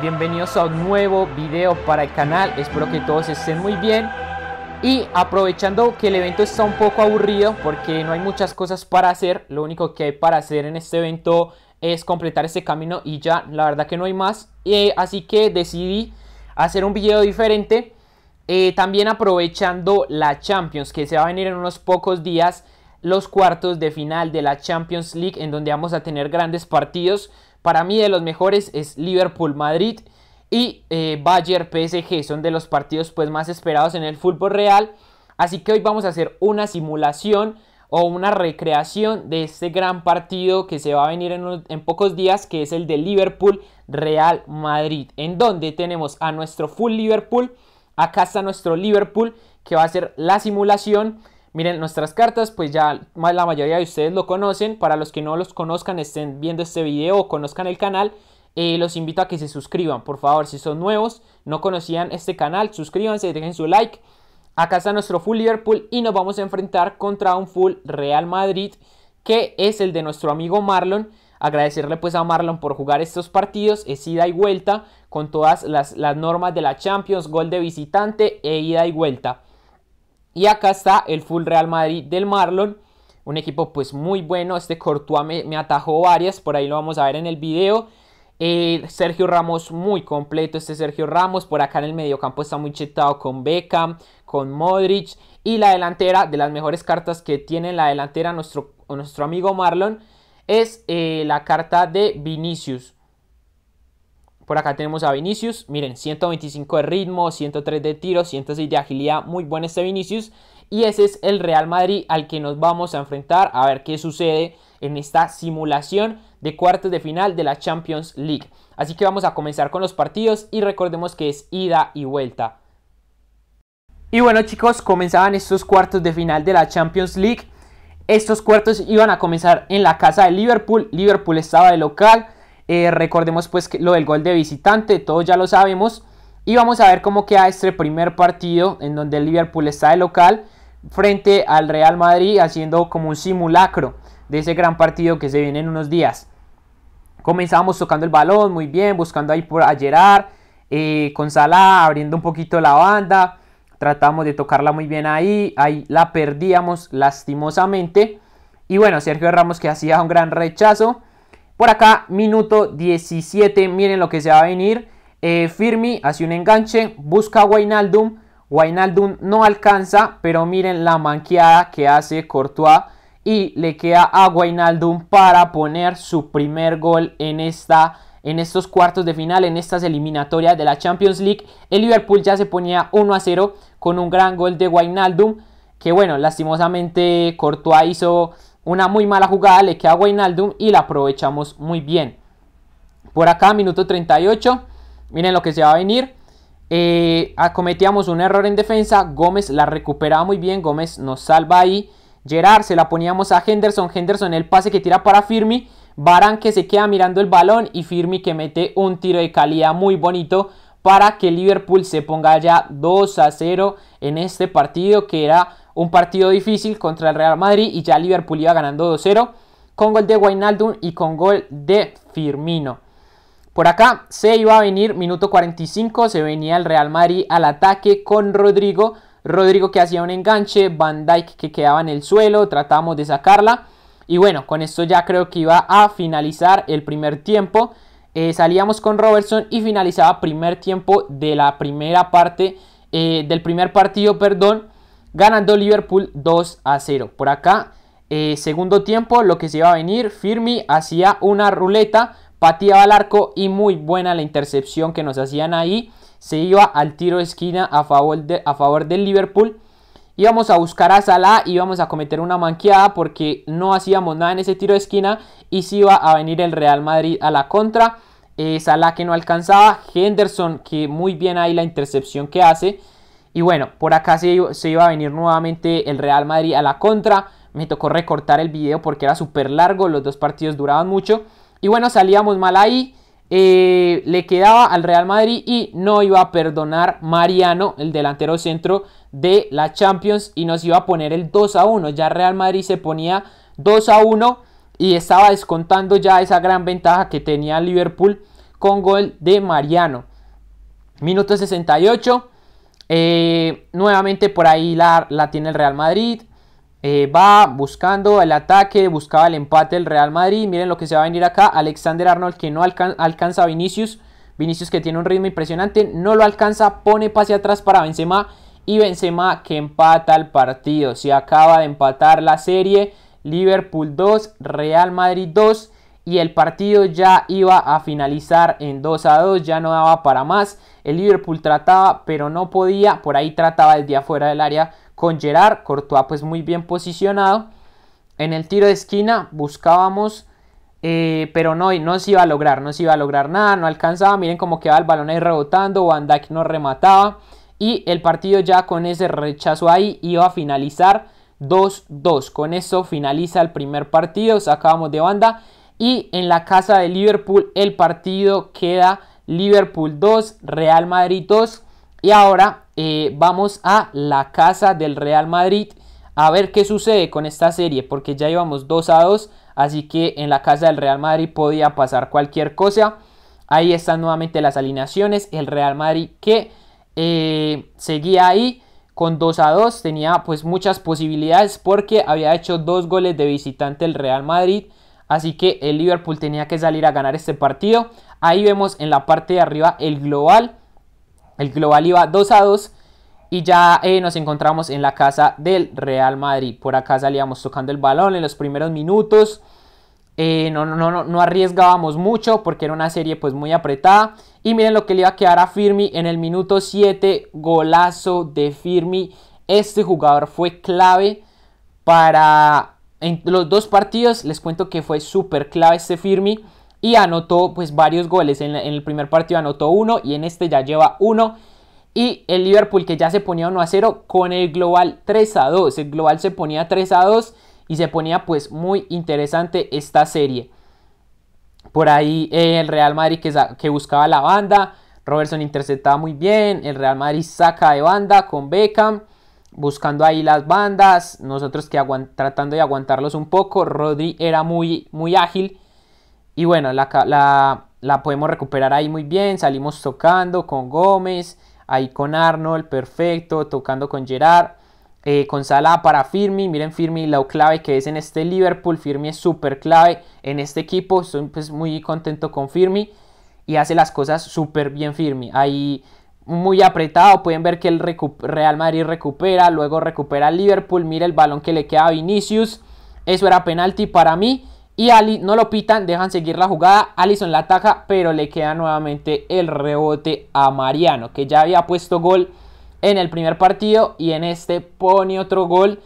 bienvenidos a un nuevo video para el canal, espero que todos estén muy bien y aprovechando que el evento está un poco aburrido porque no hay muchas cosas para hacer, lo único que hay para hacer en este evento es completar este camino y ya, la verdad que no hay más, eh, así que decidí hacer un video diferente, eh, también aprovechando la Champions que se va a venir en unos pocos días los cuartos de final de la Champions League en donde vamos a tener grandes partidos para mí de los mejores es Liverpool-Madrid y eh, Bayern-PSG. Son de los partidos pues, más esperados en el fútbol real. Así que hoy vamos a hacer una simulación o una recreación de este gran partido que se va a venir en, en, pocos días, que es el de Liverpool Real Madrid, en donde tenemos a nuestro full Liverpool, acá está nuestro Liverpool, que va a ser la simulación Miren, nuestras cartas, pues ya la mayoría de ustedes lo conocen. Para los que no los conozcan, estén viendo este video o conozcan el canal, eh, los invito a que se suscriban. Por favor, si son nuevos, no conocían este canal, suscríbanse, dejen su like. Acá está nuestro full Liverpool y nos vamos a enfrentar contra un full Real Madrid, que es el de nuestro amigo Marlon. Agradecerle pues a Marlon por jugar estos partidos, es ida y vuelta, con todas las normas de la Champions, gol de visitante e ida y vuelta. Y acá está el full Real Madrid del Marlon. Un equipo pues muy bueno. Este Courtois me, atajó varias. Por ahí lo vamos a ver en el video. Eh, Sergio Ramos muy completo. Este Sergio Ramos. Por acá en el mediocampo está muy chetado con Beckham, con Modric. Y la delantera, de las mejores cartas que tiene la delantera nuestro, nuestro amigo Marlon, es eh, la carta de Vinicius. Por acá tenemos a Vinicius, miren, 125 de ritmo, 103 de tiro, 106 de agilidad, muy buen este Vinicius. Y ese es el Real Madrid al que nos vamos a enfrentar, a ver qué sucede en esta simulación de cuartos de final de la Champions League. Así que vamos a comenzar con los partidos y recordemos que es ida y vuelta. Y bueno chicos, comenzaban estos cuartos de final de la Champions League. Estos cuartos iban a comenzar en la casa de Liverpool. Liverpool estaba de local. Eh, recordemos pues lo del gol de visitante, todos ya lo sabemos. Y vamos a ver cómo queda este primer partido en donde el Liverpool está de local frente al Real Madrid haciendo como un simulacro de ese gran partido que se viene en unos días. Comenzamos tocando el balón muy bien, buscando ahí por a Gerard, eh, con Salah abriendo un poquito la banda. Tratamos de tocarla muy bien ahí, ahí la perdíamos lastimosamente. Y bueno, Sergio Ramos que hacía un gran rechazo. Por acá, minuto 17, miren lo que se va a venir. Eh, Firmi hace un enganche, busca a Wijnaldum. Wijnaldum no alcanza, pero miren la manqueada que hace Courtois. Y le queda a Wijnaldum para poner su primer gol en esta en estos cuartos de final, en estas eliminatorias de la Champions League. El Liverpool ya se ponía 1 a 0 con un gran gol de Wijnaldum. Que bueno, lastimosamente Courtois hizo una muy mala jugada le queda a Wijnaldum y la aprovechamos muy bien. Por acá, minuto 38. Miren lo que se va a venir. Eh, un error en defensa. Gómez la recuperaba muy bien. Gómez nos salva ahí. Gerard se la poníamos a Henderson. Henderson el pase que tira para Firmi. Barán que se queda mirando el balón. Y Firmi que mete un tiro de calidad muy bonito. Para que Liverpool se ponga ya 2 a 0 en este partido. Que era un partido difícil contra el Real Madrid y ya Liverpool iba ganando 2-0 con gol de Wijnaldum y con gol de Firmino. Por acá se iba a venir minuto 45, se venía el Real Madrid al ataque con Rodrigo. Rodrigo que hacía un enganche, Van Dijk que quedaba en el suelo, tratábamos de sacarla. Y bueno, con esto ya creo que iba a finalizar el primer tiempo. Eh, salíamos con Robertson y finalizaba primer tiempo de la primera parte, eh, del primer partido, perdón ganando Liverpool 2 a 0. Por acá, eh, segundo tiempo, lo que se iba a venir, Firmi hacía una ruleta, patía al arco y muy buena la intercepción que nos hacían ahí. Se iba al tiro de esquina a favor, de, del Liverpool. Íbamos a buscar a Salah, íbamos a cometer una manqueada porque no hacíamos nada en ese tiro de esquina y se iba a venir el Real Madrid a la contra. Eh, Salah que no alcanzaba, Henderson que muy bien ahí la intercepción que hace y bueno, por acá se, iba a venir nuevamente el Real Madrid a la contra. Me tocó recortar el video porque era súper largo, los dos partidos duraban mucho. Y bueno, salíamos mal ahí. Eh, le quedaba al Real Madrid y no iba a perdonar Mariano, el delantero centro de la Champions, y nos iba a poner el 2 a 1. Ya Real Madrid se ponía 2 a 1 y estaba descontando ya esa gran ventaja que tenía Liverpool con gol de Mariano. Minuto 68. Eh, nuevamente por ahí la, tiene el Real Madrid. Eh, va buscando el ataque, buscaba el empate el Real Madrid. Miren lo que se va a venir acá. Alexander Arnold que no alcanza a Vinicius. Vinicius que tiene un ritmo impresionante. No lo alcanza, pone pase atrás para Benzema. Y Benzema que empata el partido. Se acaba de empatar la serie. Liverpool 2, Real Madrid 2 y el partido ya iba a finalizar en 2 a 2, ya no daba para más. El Liverpool trataba, pero no podía, por ahí trataba desde afuera del área con Gerard, Courtois pues muy bien posicionado. En el tiro de esquina buscábamos, eh, pero no, no se iba a lograr, no se iba a lograr nada, no alcanzaba. Miren cómo quedaba el balón ahí rebotando, Van Dijk no remataba. Y el partido ya con ese rechazo ahí iba a finalizar 2-2. Con eso finaliza el primer partido, sacábamos de banda y en la casa de Liverpool el partido queda Liverpool 2, Real Madrid 2. Y ahora eh, vamos a la casa del Real Madrid a ver qué sucede con esta serie, porque ya íbamos 2 a 2, así que en la casa del Real Madrid podía pasar cualquier cosa. Ahí están nuevamente las alineaciones, el Real Madrid que eh, seguía ahí con 2 a 2, tenía pues muchas posibilidades porque había hecho dos goles de visitante el Real Madrid, Así que el Liverpool tenía que salir a ganar este partido. Ahí vemos en la parte de arriba el global. El global iba 2 a 2. Y ya eh, nos encontramos en la casa del Real Madrid. Por acá salíamos tocando el balón en los primeros minutos. Eh, no, no, no, no arriesgábamos mucho porque era una serie pues muy apretada. Y miren lo que le iba a quedar a Firmi en el minuto 7. Golazo de Firmi. Este jugador fue clave para en los dos partidos les cuento que fue súper clave este Firmi y anotó pues varios goles. En, el primer partido anotó uno y en este ya lleva uno. Y el Liverpool que ya se ponía 1 a 0 con el global 3 a 2. El global se ponía 3 a 2 y se ponía pues muy interesante esta serie. Por ahí eh, el Real Madrid que, que buscaba la banda. Robertson interceptaba muy bien. El Real Madrid saca de banda con Beckham buscando ahí las bandas, nosotros que tratando de aguantarlos un poco, Rodri era muy, muy ágil y bueno, la, podemos recuperar ahí muy bien, salimos tocando con Gómez, ahí con Arnold, perfecto, tocando con Gerard, eh, con Salah para Firmi, miren Firmi la clave que es en este Liverpool, Firmi es súper clave en este equipo, estoy pues, muy contento con Firmi y hace las cosas súper bien Firmi, ahí muy apretado. Pueden ver que el Real Madrid recupera, luego recupera Liverpool. Mira el balón que le queda a Vinicius. Eso era penalti para mí. Y Ali no lo pitan, dejan seguir la jugada. Alison la ataca, pero le queda nuevamente el rebote a Mariano, que ya había puesto gol en el primer partido y en este pone otro gol.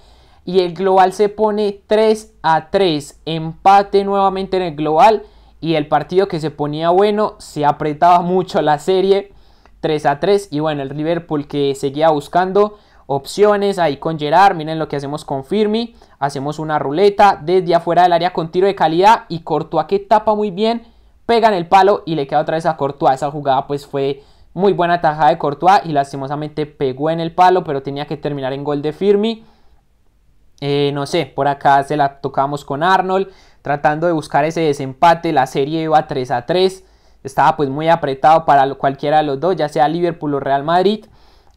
Y el global se pone 3 a 3. Empate nuevamente en el global. Y el partido que se ponía bueno, se apretaba mucho la serie 3 a 3. Y bueno, el Liverpool que seguía buscando opciones ahí con Gerard. Miren lo que hacemos con Firmi. Hacemos una ruleta desde afuera del área con tiro de calidad. Y Courtois que tapa muy bien. Pega en el palo y le queda otra vez a Courtois. Esa jugada pues fue muy buena tajada de Courtois. Y lastimosamente pegó en el palo. Pero tenía que terminar en gol de Firmi. Eh, no sé, por acá se la tocamos con Arnold. Tratando de buscar ese desempate. La serie iba 3 a 3 estaba pues muy apretado para cualquiera de los dos, ya sea Liverpool o Real Madrid.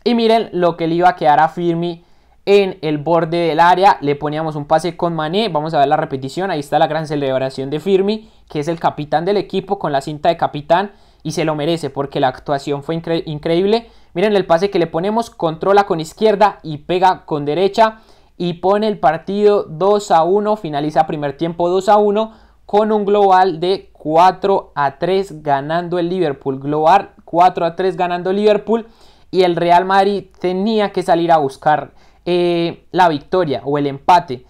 Y miren lo que le iba a quedar a Firmi en el borde del área. Le poníamos un pase con Mané. Vamos a ver la repetición. Ahí está la gran celebración de Firmi, que es el capitán del equipo con la cinta de capitán. Y se lo merece porque la actuación fue increíble. Miren el pase que le ponemos. Controla con izquierda y pega con derecha. Y pone el partido 2 a 1. Finaliza primer tiempo 2 a 1 con un global de 4 a 3 ganando el Liverpool. Global 4 a 3 ganando el Liverpool y el Real Madrid tenía que salir a buscar eh, la victoria o el empate.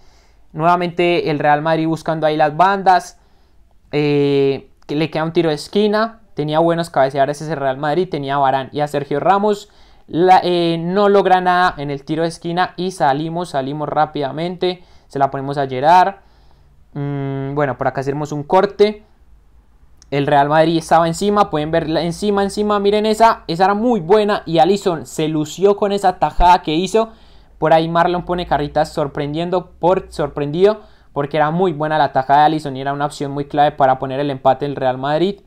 Nuevamente el Real Madrid buscando ahí las bandas. Eh, que le queda un tiro de esquina. Tenía buenos cabeceadores ese Real Madrid. Tenía a Barán y a Sergio Ramos. Eh, no logra nada en el tiro de esquina y salimos, salimos rápidamente. Se la ponemos a Gerard. Mm, bueno, por acá hacemos un corte. El Real Madrid estaba encima, pueden verla encima, encima, miren esa, esa era muy buena y Alison se lució con esa tajada que hizo. Por ahí Marlon pone carritas sorprendiendo por sorprendido porque era muy buena la tajada de Alison y era una opción muy clave para poner el empate del Real Madrid.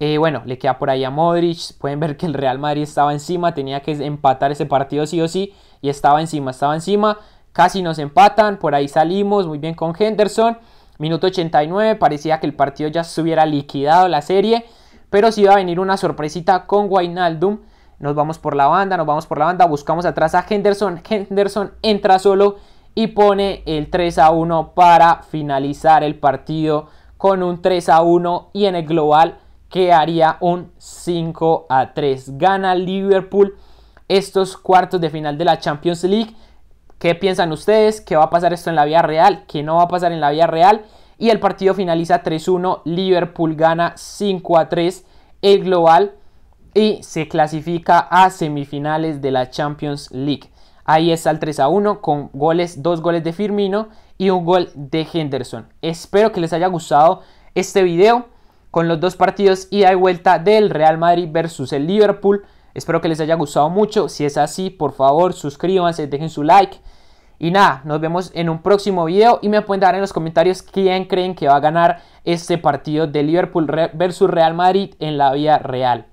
Eh, bueno, le queda por ahí a Modric. Pueden ver que el Real Madrid estaba encima, tenía que empatar ese partido sí o sí. Y estaba encima, estaba encima casi nos empatan, por ahí salimos muy bien con Henderson. Minuto 89, parecía que el partido ya se hubiera liquidado la serie, pero sí va a venir una sorpresita con Wijnaldum. Nos vamos por la banda, nos vamos por la banda, buscamos atrás a Henderson. Henderson entra solo y pone el 3 a 1 para finalizar el partido con un 3 a 1 y en el global quedaría un 5 a 3. Gana Liverpool estos cuartos de final de la Champions League ¿Qué piensan ustedes? ¿Qué va a pasar esto en la vida real? ¿Qué no va a pasar en la vida real? Y el partido finaliza 3-1. Liverpool gana 5-3 el global y se clasifica a semifinales de la Champions League. Ahí está el 3 a 1 con goles, dos goles de Firmino y un gol de Henderson. Espero que les haya gustado este video con los dos partidos y y vuelta del Real Madrid versus el Liverpool. Espero que les haya gustado mucho. Si es así, por favor, suscríbanse, dejen su like. Y nada, nos vemos en un próximo video y me pueden dar en los comentarios quién creen que va a ganar este partido de Liverpool versus Real Madrid en la vía real.